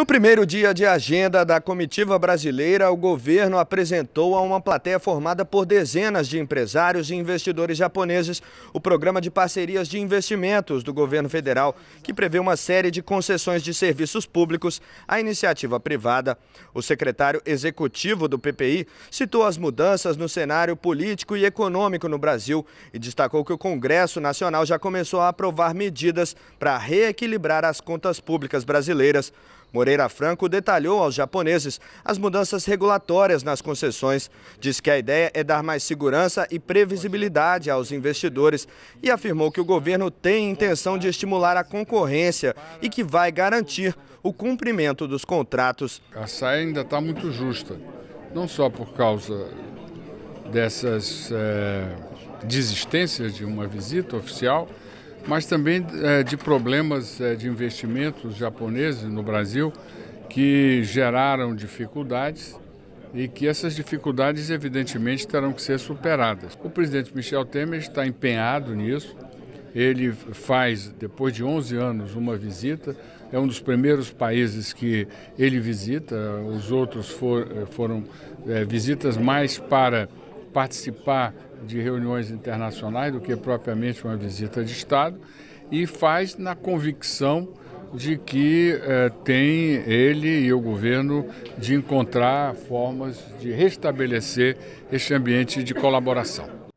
No primeiro dia de agenda da comitiva brasileira, o governo apresentou a uma plateia formada por dezenas de empresários e investidores japoneses o programa de parcerias de investimentos do governo federal, que prevê uma série de concessões de serviços públicos à iniciativa privada. O secretário executivo do PPI citou as mudanças no cenário político e econômico no Brasil e destacou que o Congresso Nacional já começou a aprovar medidas para reequilibrar as contas públicas brasileiras. Moreira Franco detalhou aos japoneses as mudanças regulatórias nas concessões. Diz que a ideia é dar mais segurança e previsibilidade aos investidores e afirmou que o governo tem intenção de estimular a concorrência e que vai garantir o cumprimento dos contratos. A saia ainda está muito justa, não só por causa dessas é, desistências de uma visita oficial, mas também é, de problemas é, de investimentos japoneses no Brasil que geraram dificuldades e que essas dificuldades, evidentemente, terão que ser superadas. O presidente Michel Temer está empenhado nisso. Ele faz, depois de 11 anos, uma visita. É um dos primeiros países que ele visita. Os outros for, foram é, visitas mais para participar de reuniões internacionais do que propriamente uma visita de Estado e faz na convicção de que eh, tem ele e o governo de encontrar formas de restabelecer este ambiente de colaboração.